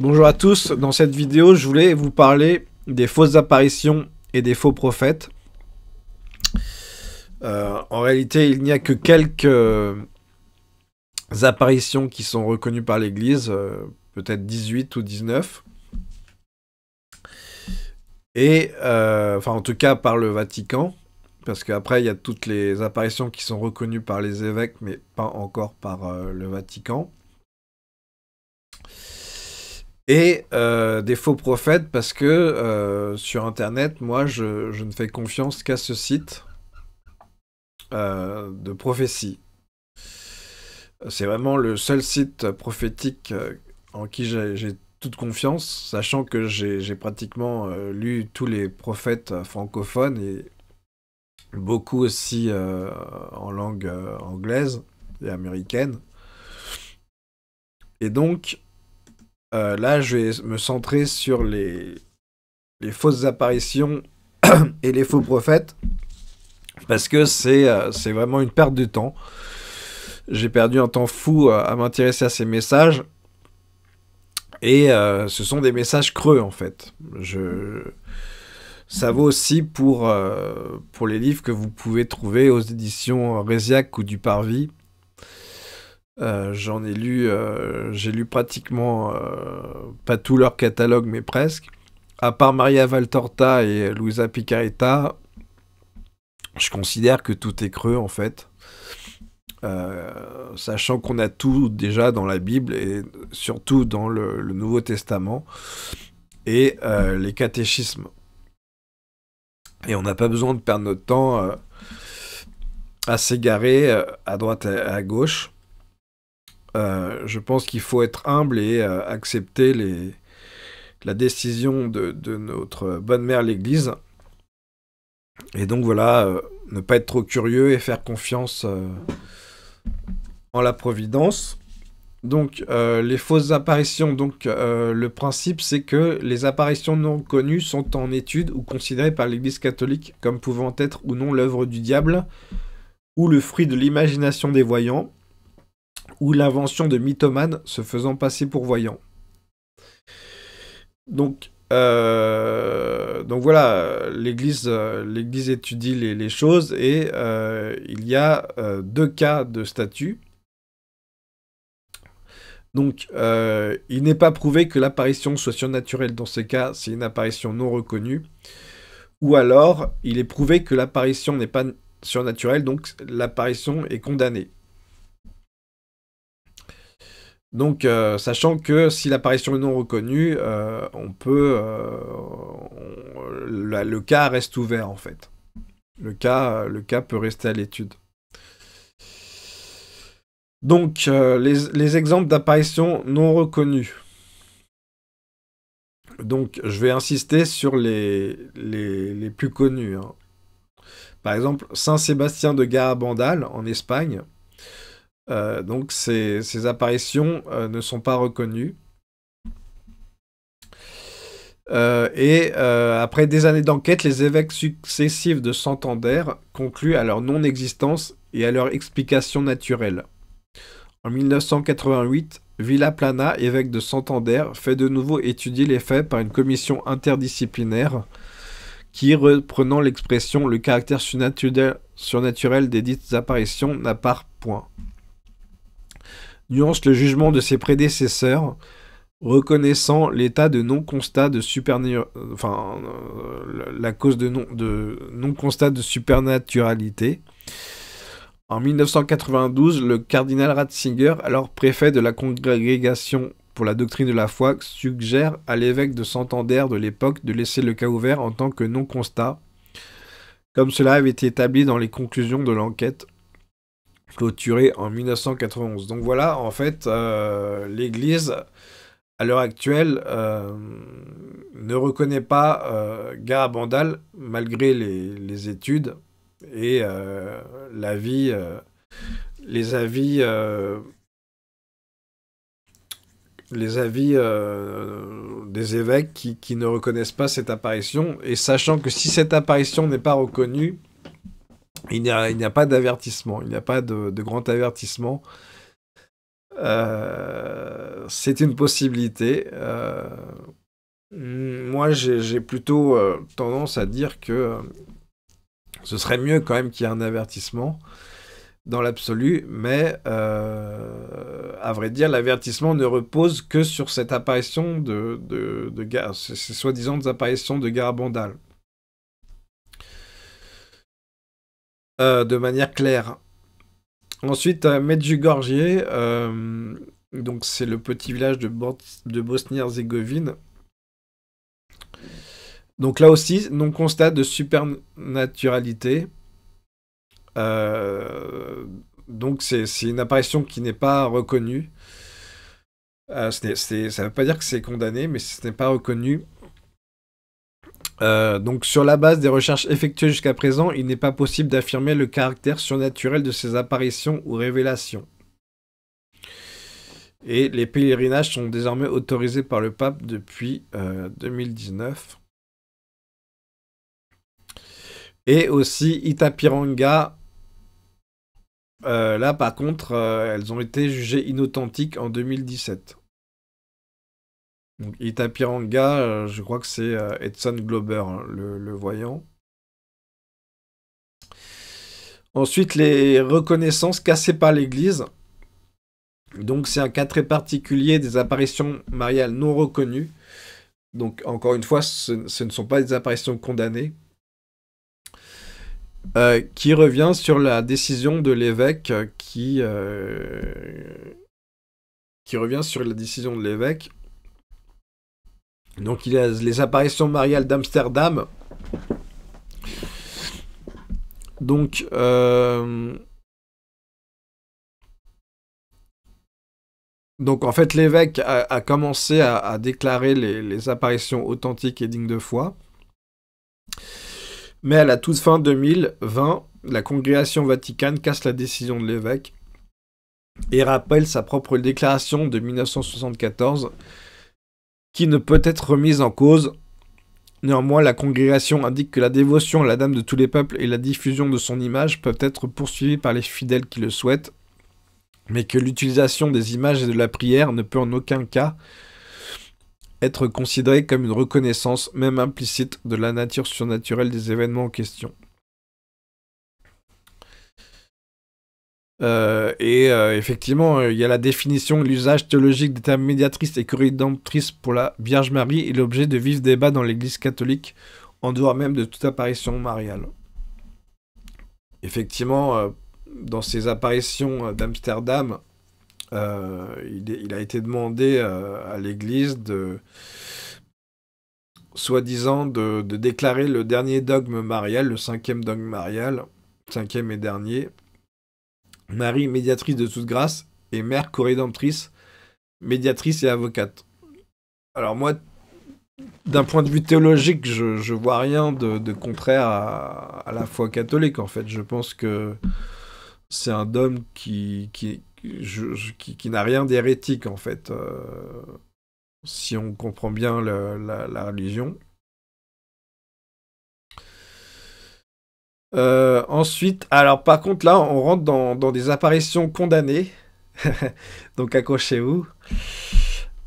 Bonjour à tous, dans cette vidéo je voulais vous parler des fausses apparitions et des faux prophètes. Euh, en réalité il n'y a que quelques euh, apparitions qui sont reconnues par l'Église, euh, peut-être 18 ou 19. Et, enfin en tout cas par le Vatican, parce qu'après il y a toutes les apparitions qui sont reconnues par les évêques mais pas encore par le Vatican et euh, des faux prophètes parce que euh, sur Internet, moi, je, ne fais confiance qu'à ce site euh, de prophétie. C'est vraiment le seul site prophétique en qui j'ai toute confiance, sachant que j'ai pratiquement lu tous les prophètes francophones et beaucoup aussi en langue anglaise et américaine. Et donc, euh, là, je vais me centrer sur les, fausses apparitions et les faux prophètes, parce que euh, c'est vraiment une perte de temps. J'ai perdu un temps fou euh, à m'intéresser à ces messages, et ce sont des messages creux, en fait. Ça vaut aussi pour, pour les livres que vous pouvez trouver aux éditions Résiac ou du Parvis euh, j'en ai lu, euh, j'ai lu pratiquement, euh, pas tout leur catalogue, mais presque. À part Maria Valtorta et Luisa Picaretta, je considère que tout est creux en fait. sachant qu'on a tout déjà dans la Bible et surtout dans le, Nouveau Testament et les catéchismes. Et on n'a pas besoin de perdre notre temps à s'égarer à droite et à gauche. Euh, je pense qu'il faut être humble et euh, accepter la décision de, notre bonne mère l'Église. Et donc voilà, euh, ne pas être trop curieux et faire confiance en la providence. Donc les fausses apparitions, donc le principe c'est que les apparitions non connues sont en étude ou considérées par l'Église catholique comme pouvant être ou non l'œuvre du diable ou le fruit de l'imagination des voyants ou l'invention de mythomane se faisant passer pour voyant. Donc, euh, voilà, l'Église, euh, l'Église étudie les, choses et euh, il y a deux cas de statut. Donc, il n'est pas prouvé que l'apparition soit surnaturelle dans ces cas, c'est une apparition non reconnue. Ou alors, il est prouvé que l'apparition n'est pas surnaturelle, donc l'apparition est condamnée. Donc, euh, sachant que si l'apparition est non reconnue, euh, on peut. Euh, le cas reste ouvert, en fait. Le cas, le cas peut rester à l'étude. Donc, les, exemples d'apparitions non reconnues. Donc, je vais insister sur les, plus connus. Hein. Par exemple, Saint-Sébastien de Garabandal, en Espagne, euh, donc ces, apparitions euh, ne sont pas reconnues. Euh, et après des années d'enquête, les évêques successifs de Santander concluent à leur non-existence et à leur explication naturelle. En 1988, Villaplana, évêque de Santander, fait de nouveau étudier les faits par une commission interdisciplinaire qui, reprenant l'expression le caractère surnaturel, des dites apparitions, n'appart point nuance le jugement de ses prédécesseurs, reconnaissant l'état de non-constat de enfin, euh, la cause de de non de supernaturalité. En 1992, le cardinal Ratzinger, alors préfet de la congrégation pour la doctrine de la foi, suggère à l'évêque de Santander de l'époque de laisser le cas ouvert en tant que non-constat, comme cela avait été établi dans les conclusions de l'enquête clôturé en 1991. Donc voilà, en fait, euh, l'Église, à l'heure actuelle, euh, ne reconnaît pas euh, Garabandal malgré les, études et les avis, les avis des évêques qui ne reconnaissent pas cette apparition. Et sachant que si cette apparition n'est pas reconnue, il n'y a, pas d'avertissement, il n'y a pas de, grand avertissement. Euh, c'est une possibilité. Euh, moi, j'ai plutôt euh, tendance à dire que ce serait mieux quand même qu'il y ait un avertissement dans l'absolu, mais à vrai dire, l'avertissement ne repose que sur cette apparition de, ces soi-disant apparitions de Garabandal. Euh, de manière claire. Ensuite, euh, Medjugorje, euh, donc c'est le petit village de, Bosnie-Herzégovine. Donc là aussi, non-constat de supernaturalité. donc c'est une apparition qui n'est pas reconnue. ça ne veut pas dire que c'est condamné, mais ce n'est pas reconnu. Euh, donc sur la base des recherches effectuées jusqu'à présent, il n'est pas possible d'affirmer le caractère surnaturel de ces apparitions ou révélations. Et les pèlerinages sont désormais autorisés par le pape depuis 2019. Euh, Et aussi Itapiranga. Euh, là par contre, elles ont été jugées inauthentiques en 2017. Donc Itapiranga, euh, je crois que c'est euh, Edson Glober, hein, le, voyant. Ensuite, les reconnaissances cassées par l'Église. Donc c'est un cas très particulier des apparitions mariales non reconnues. Donc encore une fois, ce, ne sont pas des apparitions condamnées. Euh, qui revient sur la décision de l'évêque qui revient sur la décision de l'évêque donc il a les apparitions mariales d'Amsterdam. Donc euh, Donc en fait l'évêque a, commencé à, déclarer les, les, apparitions authentiques et dignes de foi. Mais à la toute fin 2020, la congrégation vaticane casse la décision de l'évêque et rappelle sa propre déclaration de 1974 ne peut être remise en cause. Néanmoins, la congrégation indique que la dévotion à la Dame de tous les peuples et la diffusion de son image peuvent être poursuivies par les fidèles qui le souhaitent, mais que l'utilisation des images et de la prière ne peut en aucun cas être considérée comme une reconnaissance, même implicite, de la nature surnaturelle des événements en question. Euh, et euh, effectivement, euh, il y a la définition, l'usage théologique des termes médiatrice et corridentrice pour la Vierge Marie et l'objet de vifs débats dans l'Église catholique, en dehors même de toute apparition mariale. Effectivement, dans ces apparitions d'Amsterdam, il, a été demandé à l'Église de soi-disant de, déclarer le dernier dogme marial, le cinquième dogme marial, cinquième et dernier, Marie, médiatrice de toute grâce, et mère corédemptrice, médiatrice et avocate. Alors moi, d'un point de vue théologique, je, je vois rien de, contraire à, la foi catholique, en fait. Je pense que c'est un homme qui, qui, qui, n'a rien d'hérétique, en fait, euh, si on comprend bien la, religion. Euh, ensuite, alors par contre là, on rentre dans, des apparitions condamnées. Donc accrochez-vous.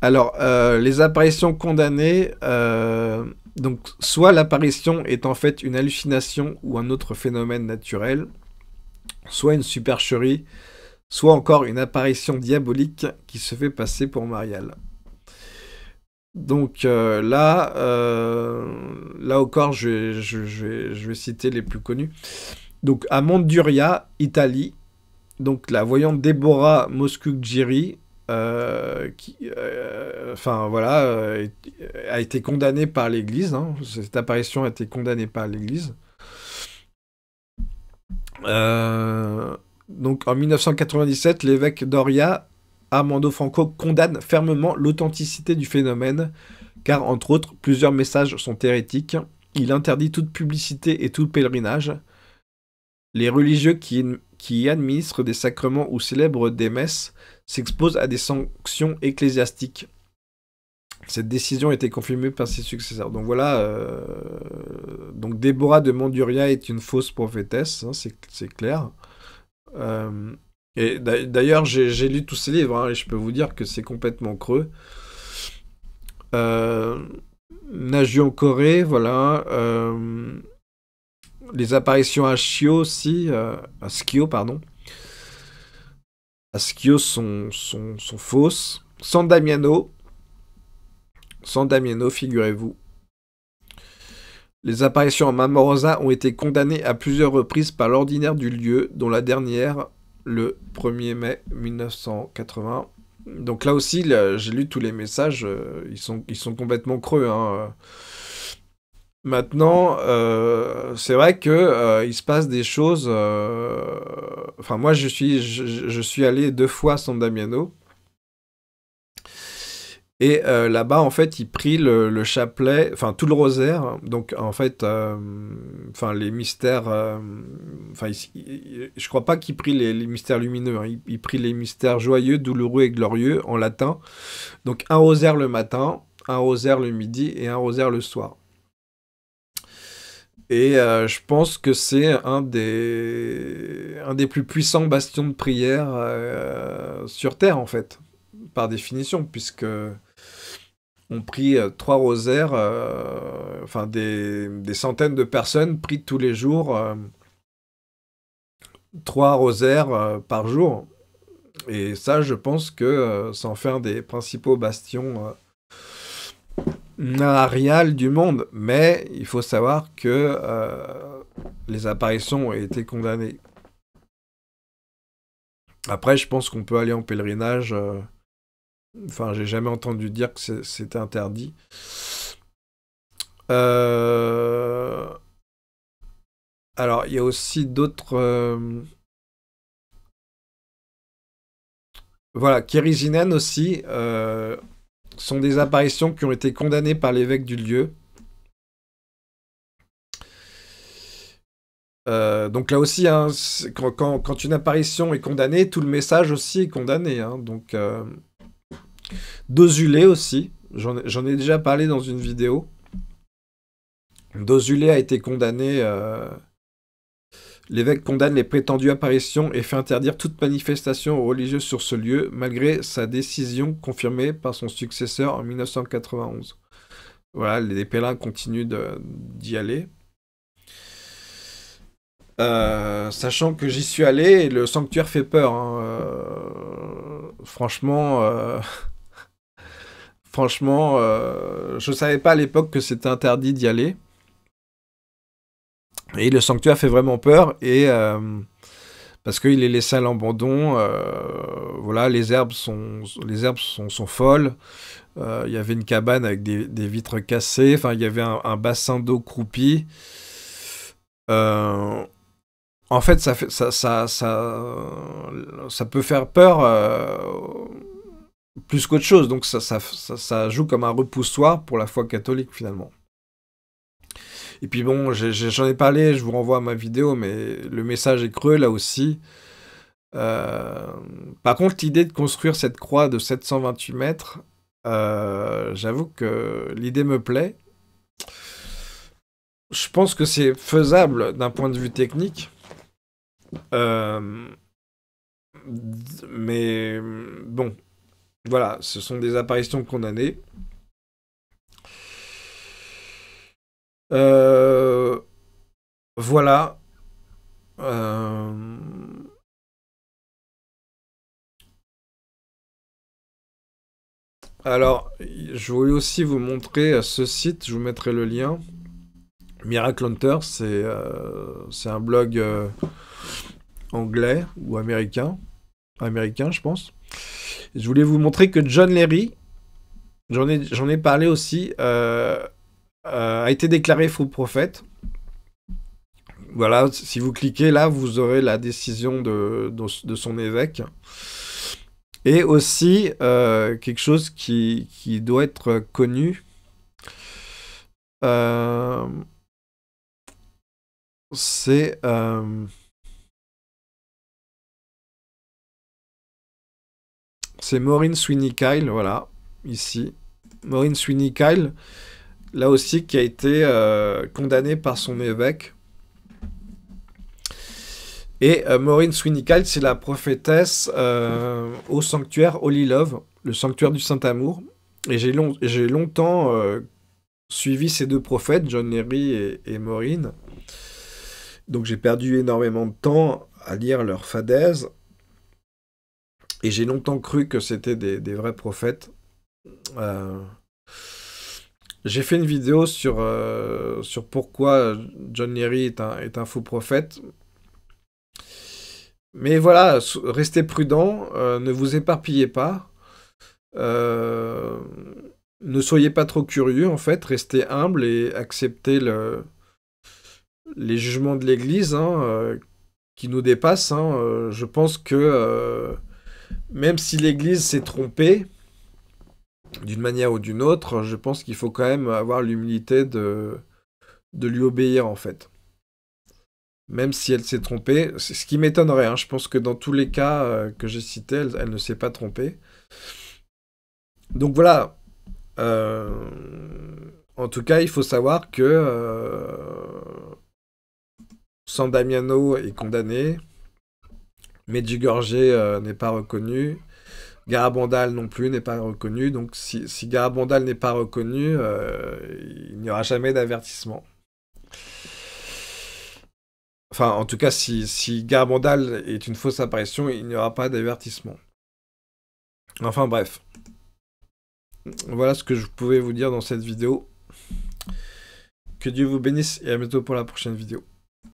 Alors, euh, les apparitions condamnées, euh, donc soit l'apparition est en fait une hallucination ou un autre phénomène naturel, soit une supercherie, soit encore une apparition diabolique qui se fait passer pour Marial. Donc euh, là, euh, là encore, je vais, je, citer les plus connus. Donc à Monduria, Italie, donc la voyante Deborah Moscugiri, euh, qui, enfin voilà, a été condamnée par l'Église. Hein. cette apparition a été condamnée par l'Église. donc en 1997, l'évêque d'Oria Armando Franco condamne fermement l'authenticité du phénomène, car entre autres, plusieurs messages sont hérétiques. Il interdit toute publicité et tout pèlerinage. Les religieux qui, administrent des sacrements ou célèbrent des messes s'exposent à des sanctions ecclésiastiques. Cette décision a été confirmée par ses successeurs. Donc voilà, euh, donc Déborah de Manduria est une fausse prophétesse, hein, c'est clair. Euh... Et d'ailleurs, j'ai lu tous ces livres, hein, et je peux vous dire que c'est complètement creux. Euh, Naju Corée, voilà. Euh, les apparitions à Shio aussi, euh, à Skio, pardon. À Skio sont, sont, sont fausses. San Damiano. San Damiano, figurez-vous. Les apparitions à Mamorosa ont été condamnées à plusieurs reprises par l'ordinaire du lieu, dont la dernière le 1er mai 1980. Donc là aussi, j'ai lu tous les messages, euh, ils, sont, ils sont complètement creux. Hein, euh. Maintenant, euh, c'est vrai que il se passe des choses. Enfin, moi, je suis, je, je suis allé deux fois à San Damiano. Et euh, là-bas, en fait, il prit le, chapelet, enfin tout le rosaire. Donc, en fait, euh, enfin les mystères, euh, enfin, je crois pas qu'il prit les, mystères lumineux. il, hein. il, les mystères joyeux, douloureux et glorieux en latin. Donc, un rosaire le matin, un rosaire le midi et un rosaire le soir. Et je pense que c'est un des, un des plus puissants bastions de prière sur Terre, en fait par définition, puisque on prie euh, trois rosaires, euh, enfin des, des, centaines de personnes prient tous les jours euh, trois rosaires par jour. Et ça, je pense que ça en fait un des principaux bastions narrales du monde. Mais il faut savoir que les apparitions ont été condamnées. Après, je pense qu'on peut aller en pèlerinage Enfin, j'ai jamais entendu dire que c'était interdit. Euh, alors, il y a aussi d'autres. Euh, voilà, Kérizinen aussi euh, sont des apparitions qui ont été condamnées par l'évêque du lieu. donc là aussi, hein, quand, une apparition est condamnée, tout le message aussi est condamné. Hein, donc. Dozulé aussi, j'en ai déjà parlé dans une vidéo. Dozulé a été condamné. Euh, l'évêque condamne les prétendues apparitions et fait interdire toute manifestation religieuse sur ce lieu, malgré sa décision confirmée par son successeur en 1991. Voilà, les pèlerins continuent d'y aller. Euh, sachant que j'y suis allé, le sanctuaire fait peur. Hein, euh, franchement, Franchement, euh, je ne savais pas à l'époque que c'était interdit d'y aller. Et le sanctuaire fait vraiment peur et euh, parce qu'il est laissé à l'abandon. Euh, voilà, les herbes sont, les herbes sont, folles. Il y avait une cabane avec des, vitres cassées. Enfin, il y avait un, bassin d'eau croupi. en fait, ça, peut faire peur plus qu'autre chose. Donc ça, ça, joue comme un repoussoir pour la foi catholique finalement. Et puis bon, j'en ai, parlé, je vous renvoie à ma vidéo, mais le message est creux là aussi. Euh, par contre, l'idée de construire cette croix de 728 mètres, euh, j'avoue que l'idée me plaît. Je pense que c'est faisable d'un point de vue technique. Euh, mais bon, voilà, ce sont des apparitions condamnées. Euh, voilà. Euh, alors, je voulais aussi vous montrer euh, ce site, je vous mettrai le lien. Miracle Hunter, c'est un blog anglais ou américain. Américain, je pense. Je voulais vous montrer que John Larry, j'en ai, parlé aussi, euh, euh, a été déclaré faux prophète. Voilà, si vous cliquez là, vous aurez la décision de, son évêque. Et aussi, euh, quelque chose qui, doit être connu, c'est... C'est Maureen Sweeney Kyle, voilà, ici. Maureen Sweeney Kyle, là aussi, qui a été euh, condamnée par son évêque. Et euh, Maureen Sweeney Kyle, c'est la prophétesse euh, au sanctuaire Holy Love, le sanctuaire du Saint-Amour. Et j'ai longtemps suivi ces deux prophètes, John Leary et, Maureen. Donc j'ai perdu énormément de temps à lire leurs fadaises. Et j'ai longtemps cru que c'était des, vrais prophètes. Euh, j'ai fait une vidéo sur, euh, sur pourquoi John Neri est un, est faux prophète. Mais voilà, restez prudent, euh, ne vous éparpillez pas, ne soyez pas trop curieux en fait, restez humble et acceptez le, les jugements de l'Église hein, qui nous dépassent. Hein. je pense que même si l'Église s'est trompée, d'une manière ou d'une autre, je pense qu'il faut quand même avoir l'humilité de, lui obéir, en fait. Même si elle s'est trompée, ce qui m'étonnerait. Hein, je pense que dans tous les cas euh, que j'ai cités, elle, ne s'est pas trompée. Donc voilà. Euh, en tout cas, il faut savoir que euh, San Damiano est condamné. Medjugorje euh, n'est pas reconnu. Garabandal non plus n'est pas reconnu. Donc si, Garabandal n'est pas reconnu, euh, il n'y aura jamais d'avertissement. Enfin, en tout cas, si, si Garabandal est une fausse apparition, il n'y aura pas d'avertissement. Enfin bref. Voilà ce que je pouvais vous dire dans cette vidéo. Que Dieu vous bénisse et à bientôt pour la prochaine vidéo.